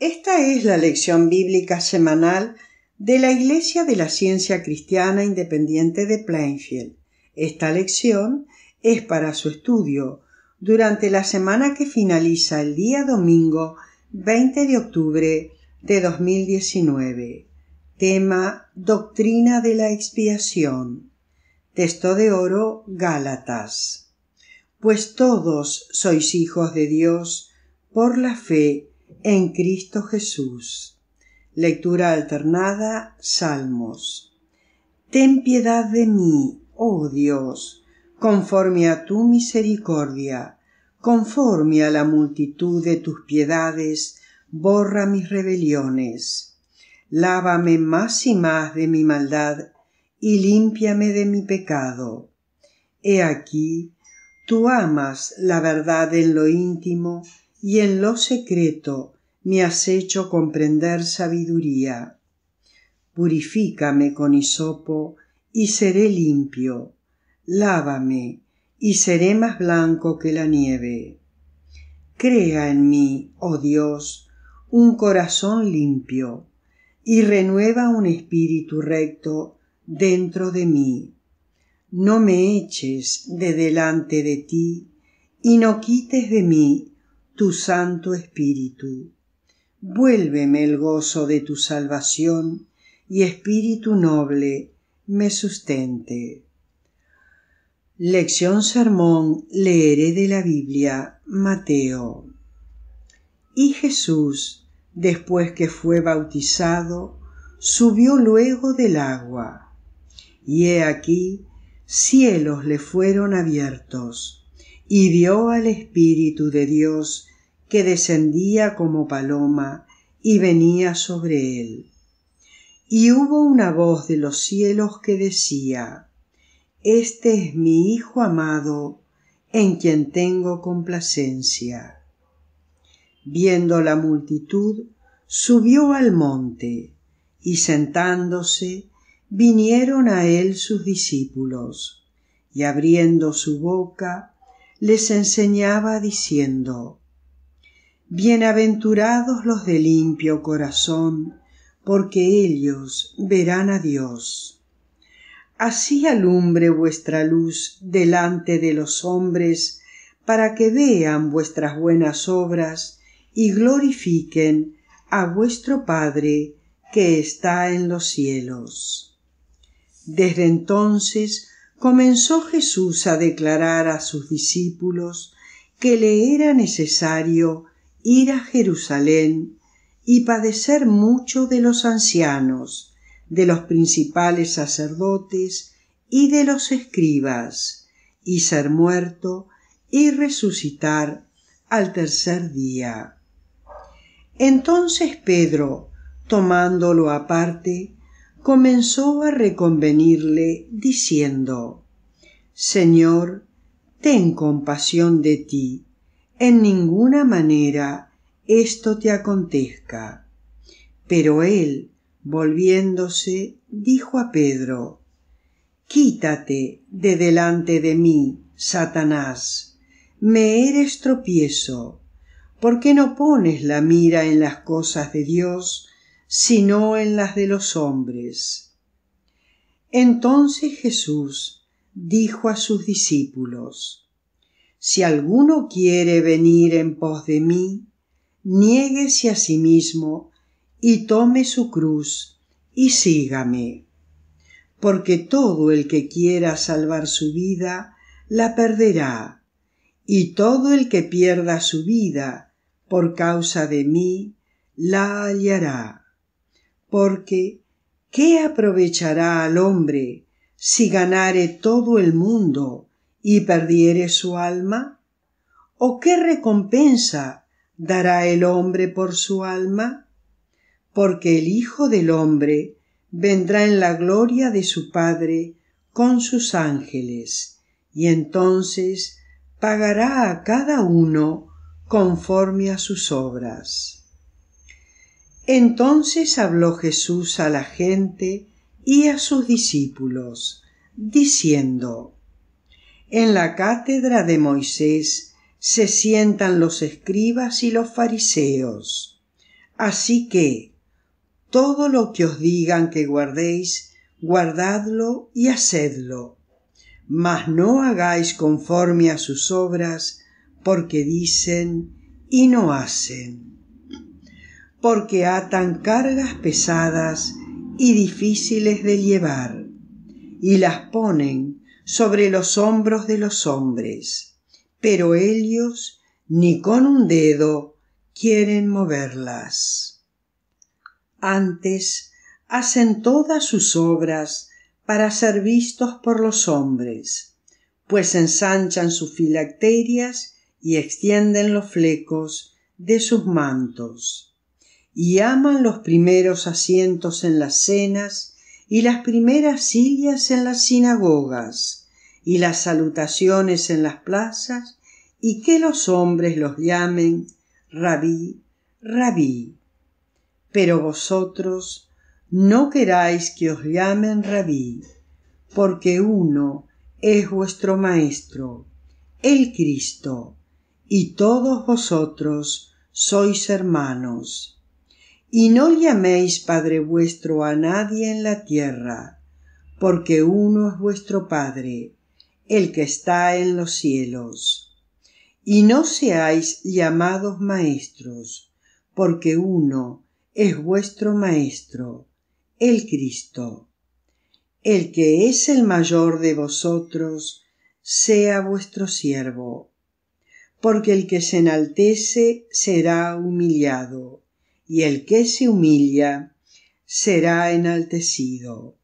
Esta es la lección bíblica semanal de la Iglesia de la Ciencia Cristiana Independiente de Plainfield. Esta lección es para su estudio durante la semana que finaliza el día domingo 20 de octubre de 2019. Tema Doctrina de la Expiación. Texto de oro Gálatas. Pues todos sois hijos de Dios por la fe en Cristo Jesús. Lectura alternada, Salmos. Ten piedad de mí, oh Dios, conforme a tu misericordia, conforme a la multitud de tus piedades, borra mis rebeliones. Lávame más y más de mi maldad y límpiame de mi pecado. He aquí, tú amas la verdad en lo íntimo, y en lo secreto me has hecho comprender sabiduría. Purifícame con hisopo y seré limpio, lávame y seré más blanco que la nieve. Crea en mí, oh Dios, un corazón limpio, y renueva un espíritu recto dentro de mí. No me eches de delante de ti, y no quites de mí tu Santo Espíritu. Vuélveme el gozo de tu salvación y espíritu noble me sustente. Lección Sermón leeré de la Biblia Mateo. Y Jesús, después que fue bautizado, subió luego del agua. Y he aquí, cielos le fueron abiertos, y dio al Espíritu de Dios que descendía como paloma y venía sobre él. Y hubo una voz de los cielos que decía, Este es mi Hijo amado, en quien tengo complacencia. Viendo la multitud, subió al monte, y sentándose, vinieron a él sus discípulos, y abriendo su boca, les enseñaba diciendo, Bienaventurados los de limpio corazón, porque ellos verán a Dios. Así alumbre vuestra luz delante de los hombres, para que vean vuestras buenas obras y glorifiquen a vuestro Padre que está en los cielos. Desde entonces comenzó Jesús a declarar a sus discípulos que le era necesario ir a Jerusalén y padecer mucho de los ancianos, de los principales sacerdotes y de los escribas, y ser muerto y resucitar al tercer día. Entonces Pedro, tomándolo aparte, comenzó a reconvenirle, diciendo, Señor, ten compasión de ti en ninguna manera esto te acontezca. Pero él, volviéndose, dijo a Pedro, Quítate de delante de mí, Satanás, me eres tropiezo. ¿Por qué no pones la mira en las cosas de Dios, sino en las de los hombres? Entonces Jesús dijo a sus discípulos, si alguno quiere venir en pos de mí, niéguese a sí mismo y tome su cruz y sígame. Porque todo el que quiera salvar su vida, la perderá, y todo el que pierda su vida por causa de mí, la hallará. Porque, ¿qué aprovechará al hombre si ganare todo el mundo y perdiere su alma? ¿O qué recompensa dará el hombre por su alma? Porque el Hijo del hombre vendrá en la gloria de su Padre con sus ángeles, y entonces pagará a cada uno conforme a sus obras. Entonces habló Jesús a la gente y a sus discípulos, diciendo, en la cátedra de Moisés se sientan los escribas y los fariseos. Así que, todo lo que os digan que guardéis, guardadlo y hacedlo. Mas no hagáis conforme a sus obras, porque dicen y no hacen. Porque atan cargas pesadas y difíciles de llevar, y las ponen sobre los hombros de los hombres, pero ellos ni con un dedo quieren moverlas. Antes hacen todas sus obras para ser vistos por los hombres, pues ensanchan sus filacterias y extienden los flecos de sus mantos, y aman los primeros asientos en las cenas y las primeras sillas en las sinagogas, y las salutaciones en las plazas y que los hombres los llamen rabí, rabí. Pero vosotros no queráis que os llamen rabí, porque uno es vuestro Maestro, el Cristo, y todos vosotros sois hermanos. Y no llaméis Padre vuestro a nadie en la tierra, porque uno es vuestro Padre, el que está en los cielos. Y no seáis llamados maestros, porque uno es vuestro Maestro, el Cristo. El que es el mayor de vosotros, sea vuestro siervo, porque el que se enaltece será humillado, y el que se humilla será enaltecido.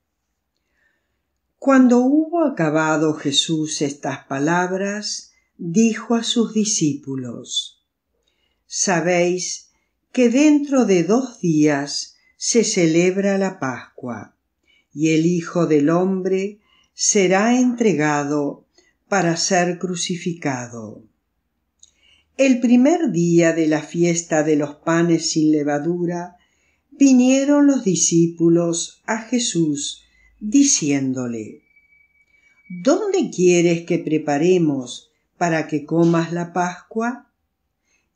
Cuando hubo acabado Jesús estas palabras, dijo a sus discípulos, Sabéis que dentro de dos días se celebra la Pascua, y el Hijo del Hombre será entregado para ser crucificado. El primer día de la fiesta de los panes sin levadura, vinieron los discípulos a Jesús diciéndole, ¿Dónde quieres que preparemos para que comas la Pascua?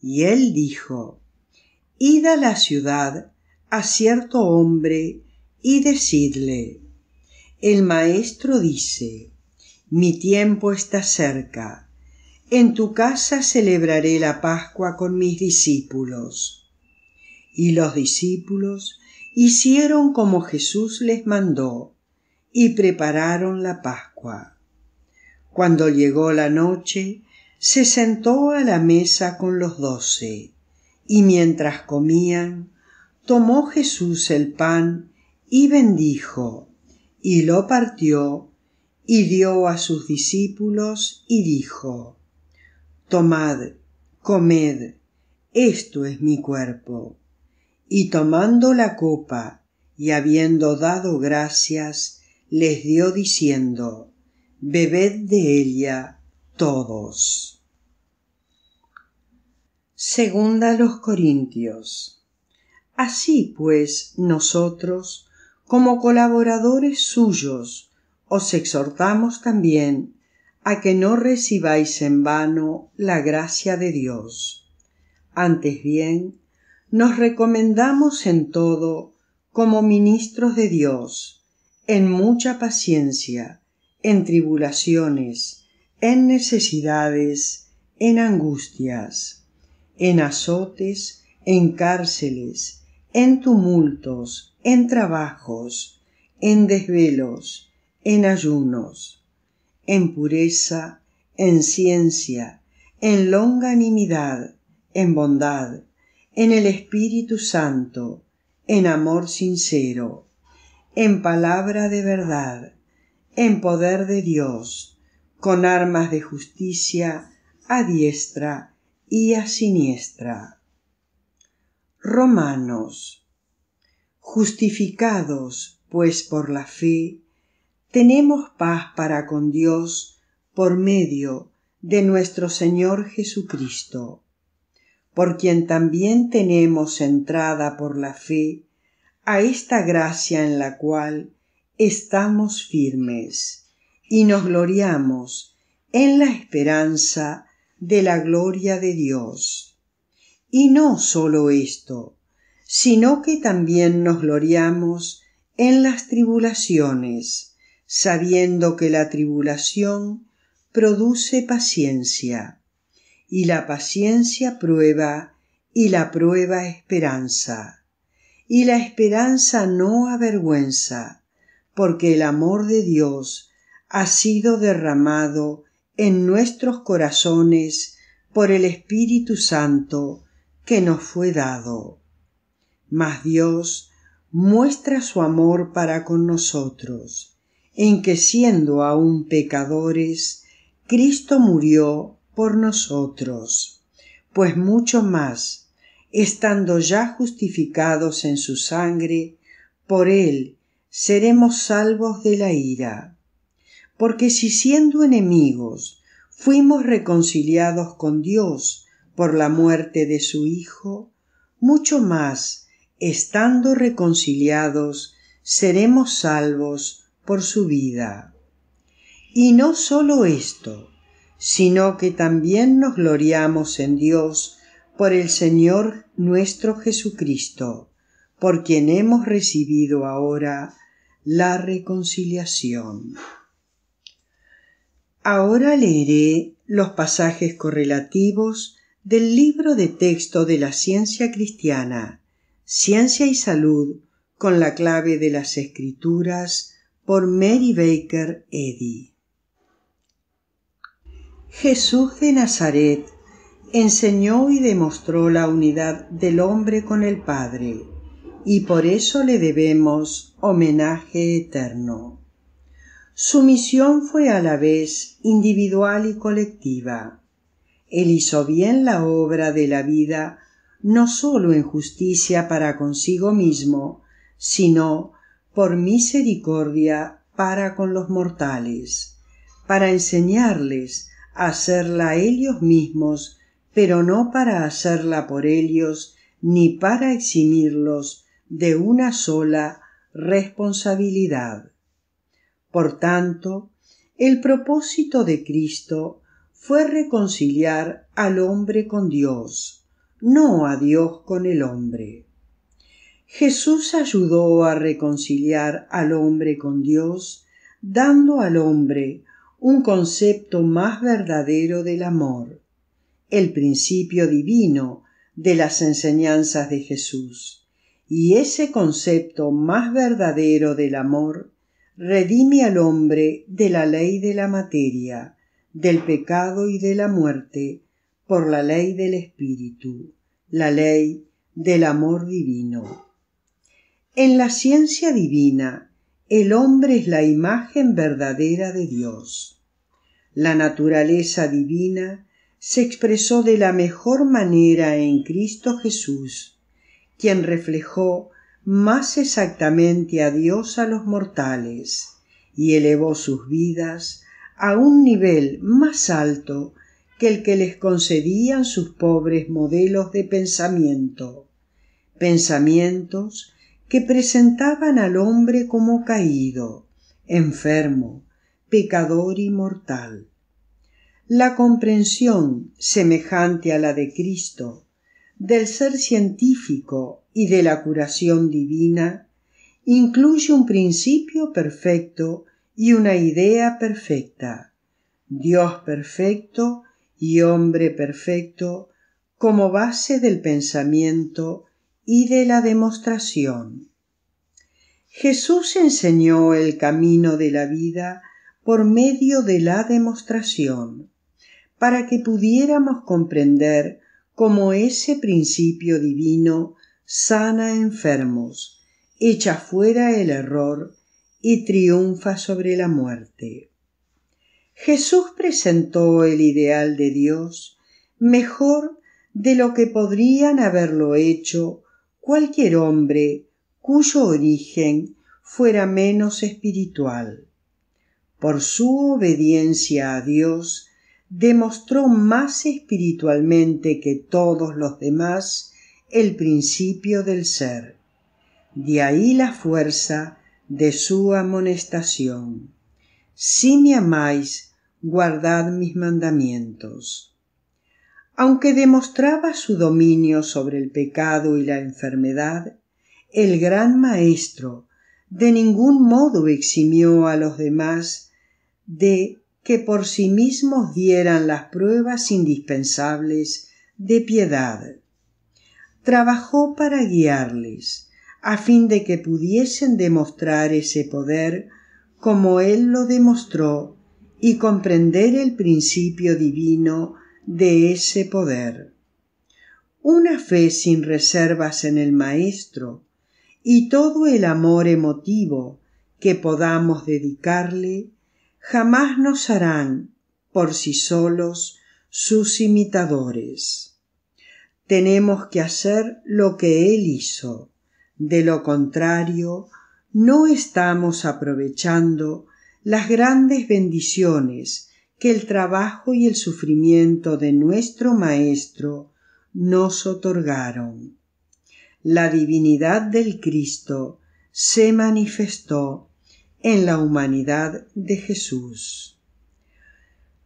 Y él dijo, Id a la ciudad a cierto hombre y decidle, el maestro dice, mi tiempo está cerca, en tu casa celebraré la Pascua con mis discípulos. Y los discípulos hicieron como Jesús les mandó y prepararon la Pascua. Cuando llegó la noche, se sentó a la mesa con los doce, y mientras comían, tomó Jesús el pan y bendijo, y lo partió, y dio a sus discípulos, y dijo, Tomad, comed, esto es mi cuerpo. Y tomando la copa, y habiendo dado gracias, les dio diciendo, Bebed de ella todos. Segunda los Corintios. Así pues nosotros, como colaboradores suyos, os exhortamos también a que no recibáis en vano la gracia de Dios. Antes bien, nos recomendamos en todo como ministros de Dios, en mucha paciencia, en tribulaciones, en necesidades, en angustias, en azotes, en cárceles, en tumultos, en trabajos, en desvelos, en ayunos, en pureza, en ciencia, en longanimidad, en bondad, en el Espíritu Santo, en amor sincero, en palabra de verdad, en poder de Dios, con armas de justicia a diestra y a siniestra. Romanos. Justificados, pues por la fe, tenemos paz para con Dios por medio de nuestro Señor Jesucristo, por quien también tenemos entrada por la fe a esta gracia en la cual estamos firmes y nos gloriamos en la esperanza de la gloria de Dios. Y no sólo esto, sino que también nos gloriamos en las tribulaciones, sabiendo que la tribulación produce paciencia, y la paciencia prueba, y la prueba esperanza y la esperanza no avergüenza, porque el amor de Dios ha sido derramado en nuestros corazones por el Espíritu Santo que nos fue dado. Mas Dios muestra su amor para con nosotros, en que siendo aún pecadores, Cristo murió por nosotros, pues mucho más estando ya justificados en su sangre, por él seremos salvos de la ira. Porque si siendo enemigos fuimos reconciliados con Dios por la muerte de su Hijo, mucho más, estando reconciliados, seremos salvos por su vida. Y no solo esto, sino que también nos gloriamos en Dios por el Señor nuestro Jesucristo, por quien hemos recibido ahora la reconciliación. Ahora leeré los pasajes correlativos del libro de texto de la ciencia cristiana, Ciencia y Salud, con la clave de las escrituras por Mary Baker Eddy. Jesús de Nazaret enseñó y demostró la unidad del hombre con el Padre, y por eso le debemos homenaje eterno. Su misión fue a la vez individual y colectiva. Él hizo bien la obra de la vida no sólo en justicia para consigo mismo, sino por misericordia para con los mortales, para enseñarles a hacerla ellos mismos pero no para hacerla por ellos ni para eximirlos de una sola responsabilidad. Por tanto, el propósito de Cristo fue reconciliar al hombre con Dios, no a Dios con el hombre. Jesús ayudó a reconciliar al hombre con Dios, dando al hombre un concepto más verdadero del amor el principio divino de las enseñanzas de Jesús, y ese concepto más verdadero del amor redime al hombre de la ley de la materia, del pecado y de la muerte, por la ley del espíritu, la ley del amor divino. En la ciencia divina, el hombre es la imagen verdadera de Dios. La naturaleza divina se expresó de la mejor manera en Cristo Jesús, quien reflejó más exactamente a Dios a los mortales y elevó sus vidas a un nivel más alto que el que les concedían sus pobres modelos de pensamiento, pensamientos que presentaban al hombre como caído, enfermo, pecador y mortal. La comprensión, semejante a la de Cristo, del ser científico y de la curación divina, incluye un principio perfecto y una idea perfecta. Dios perfecto y hombre perfecto como base del pensamiento y de la demostración. Jesús enseñó el camino de la vida por medio de la demostración para que pudiéramos comprender cómo ese principio divino sana enfermos, echa fuera el error y triunfa sobre la muerte. Jesús presentó el ideal de Dios mejor de lo que podrían haberlo hecho cualquier hombre cuyo origen fuera menos espiritual. Por su obediencia a Dios, demostró más espiritualmente que todos los demás el principio del ser. De ahí la fuerza de su amonestación. Si me amáis, guardad mis mandamientos. Aunque demostraba su dominio sobre el pecado y la enfermedad, el gran Maestro de ningún modo eximió a los demás de que por sí mismos dieran las pruebas indispensables de piedad. Trabajó para guiarles, a fin de que pudiesen demostrar ese poder como Él lo demostró y comprender el principio divino de ese poder. Una fe sin reservas en el Maestro y todo el amor emotivo que podamos dedicarle jamás nos harán por sí solos sus imitadores. Tenemos que hacer lo que Él hizo, de lo contrario, no estamos aprovechando las grandes bendiciones que el trabajo y el sufrimiento de nuestro Maestro nos otorgaron. La divinidad del Cristo se manifestó en la humanidad de Jesús.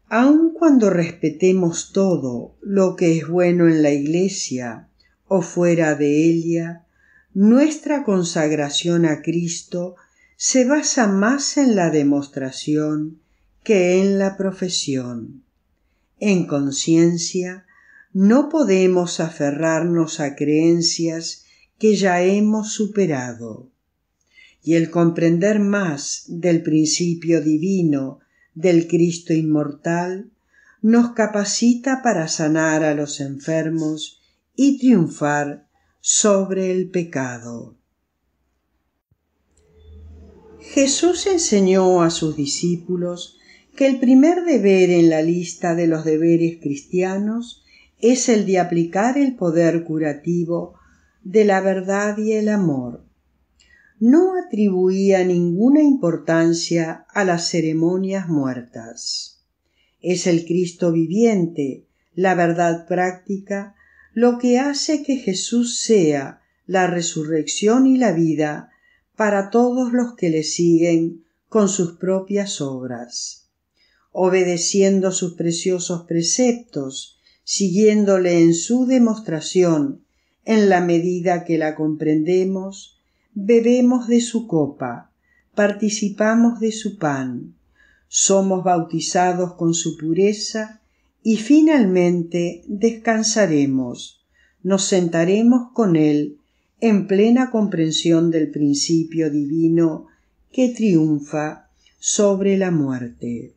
Aun cuando respetemos todo lo que es bueno en la Iglesia o fuera de ella, nuestra consagración a Cristo se basa más en la demostración que en la profesión. En conciencia, no podemos aferrarnos a creencias que ya hemos superado y el comprender más del principio divino del Cristo inmortal nos capacita para sanar a los enfermos y triunfar sobre el pecado. Jesús enseñó a sus discípulos que el primer deber en la lista de los deberes cristianos es el de aplicar el poder curativo de la verdad y el amor no atribuía ninguna importancia a las ceremonias muertas. Es el Cristo viviente, la verdad práctica, lo que hace que Jesús sea la resurrección y la vida para todos los que le siguen con sus propias obras. Obedeciendo sus preciosos preceptos, siguiéndole en su demostración, en la medida que la comprendemos, bebemos de su copa, participamos de su pan, somos bautizados con su pureza y finalmente descansaremos, nos sentaremos con Él en plena comprensión del principio divino que triunfa sobre la muerte.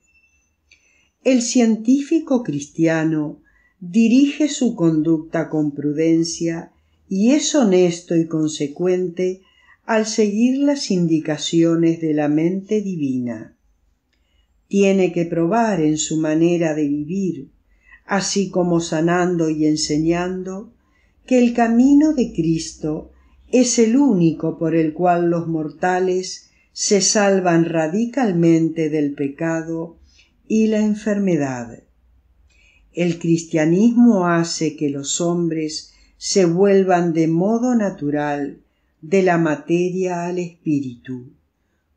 El científico cristiano dirige su conducta con prudencia y es honesto y consecuente al seguir las indicaciones de la mente divina. Tiene que probar en su manera de vivir, así como sanando y enseñando, que el camino de Cristo es el único por el cual los mortales se salvan radicalmente del pecado y la enfermedad. El cristianismo hace que los hombres se vuelvan de modo natural de la materia al espíritu,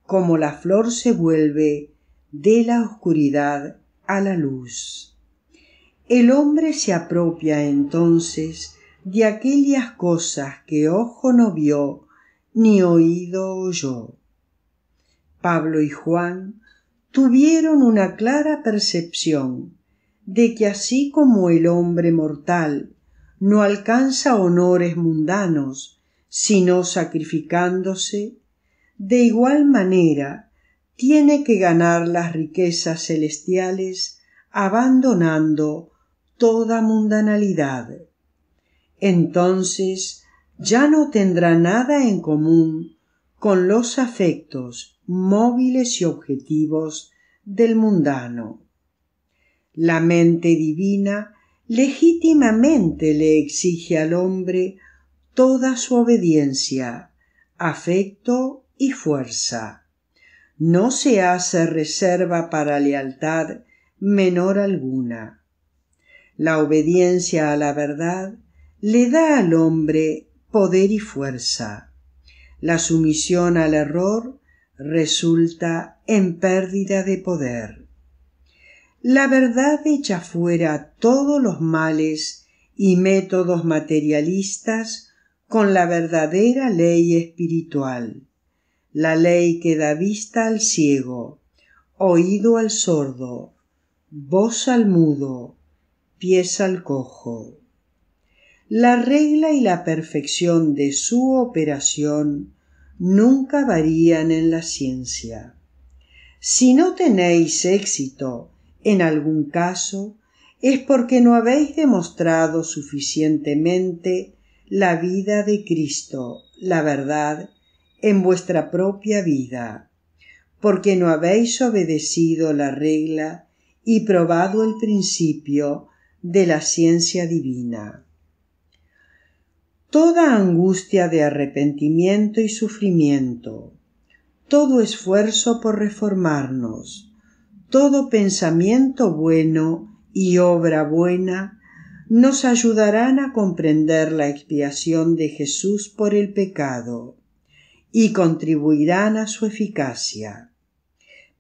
como la flor se vuelve de la oscuridad a la luz. El hombre se apropia entonces de aquellas cosas que ojo no vio ni oído oyó. Pablo y Juan tuvieron una clara percepción de que así como el hombre mortal no alcanza honores mundanos, sino sacrificándose, de igual manera tiene que ganar las riquezas celestiales abandonando toda mundanalidad. Entonces ya no tendrá nada en común con los afectos móviles y objetivos del mundano. La mente divina legítimamente le exige al hombre toda su obediencia, afecto y fuerza. No se hace reserva para lealtad menor alguna. La obediencia a la verdad le da al hombre poder y fuerza. La sumisión al error resulta en pérdida de poder. La verdad echa fuera todos los males y métodos materialistas con la verdadera ley espiritual, la ley que da vista al ciego, oído al sordo, voz al mudo, pies al cojo. La regla y la perfección de su operación nunca varían en la ciencia. Si no tenéis éxito en algún caso, es porque no habéis demostrado suficientemente la vida de Cristo, la verdad, en vuestra propia vida, porque no habéis obedecido la regla y probado el principio de la ciencia divina. Toda angustia de arrepentimiento y sufrimiento, todo esfuerzo por reformarnos, todo pensamiento bueno y obra buena nos ayudarán a comprender la expiación de Jesús por el pecado y contribuirán a su eficacia.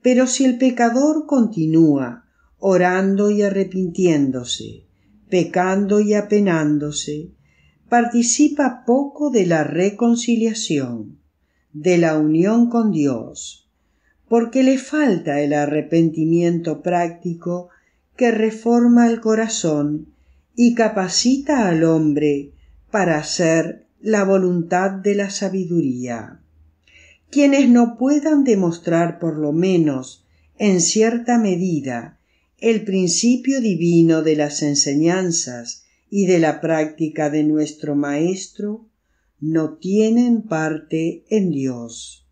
Pero si el pecador continúa orando y arrepintiéndose, pecando y apenándose, participa poco de la reconciliación, de la unión con Dios, porque le falta el arrepentimiento práctico que reforma el corazón y capacita al hombre para hacer la voluntad de la sabiduría. Quienes no puedan demostrar por lo menos en cierta medida el principio divino de las enseñanzas y de la práctica de nuestro Maestro, no tienen parte en Dios.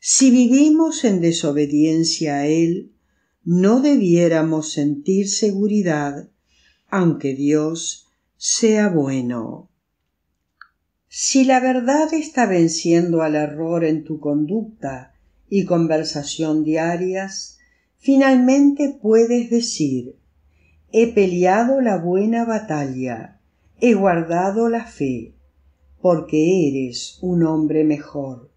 Si vivimos en desobediencia a Él, no debiéramos sentir seguridad aunque Dios sea bueno. Si la verdad está venciendo al error en tu conducta y conversación diarias, finalmente puedes decir He peleado la buena batalla, he guardado la fe, porque eres un hombre mejor.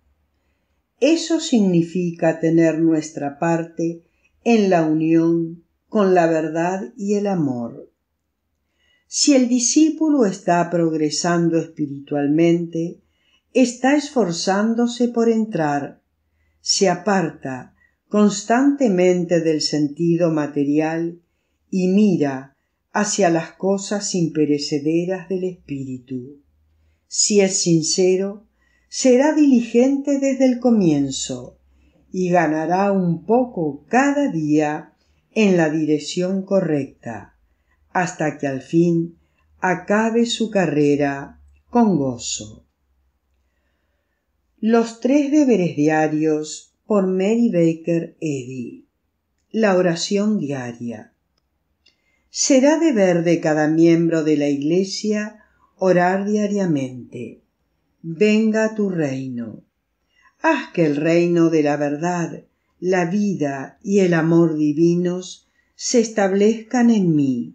Eso significa tener nuestra parte en la unión con la verdad y el amor. Si el discípulo está progresando espiritualmente, está esforzándose por entrar, se aparta constantemente del sentido material y mira hacia las cosas imperecederas del espíritu. Si es sincero, será diligente desde el comienzo y ganará un poco cada día en la dirección correcta hasta que al fin acabe su carrera con gozo. Los tres deberes diarios por Mary Baker Eddy. La oración diaria. Será deber de cada miembro de la Iglesia orar diariamente. Venga tu reino. Haz que el reino de la verdad, la vida y el amor divinos se establezcan en mí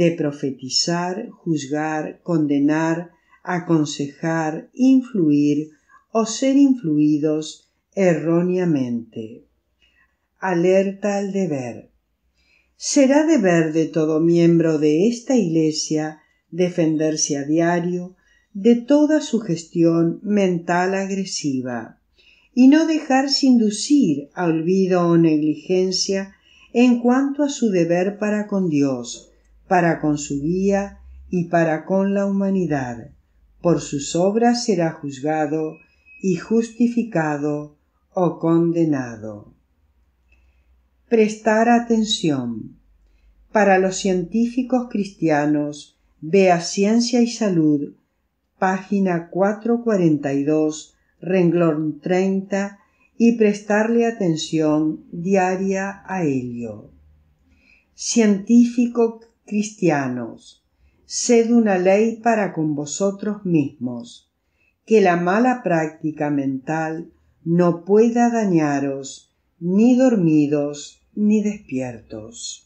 de profetizar, juzgar, condenar, aconsejar, influir o ser influidos erróneamente. Alerta al deber. Será deber de todo miembro de esta Iglesia defenderse a diario de toda sugestión mental agresiva y no dejarse inducir a olvido o negligencia en cuanto a su deber para con Dios, para con su guía y para con la humanidad. Por sus obras será juzgado y justificado o condenado. Prestar atención. Para los científicos cristianos, vea Ciencia y Salud, página 442, renglón 30, y prestarle atención diaria a ello. Científico cristianos, sed una ley para con vosotros mismos, que la mala práctica mental no pueda dañaros, ni dormidos ni despiertos.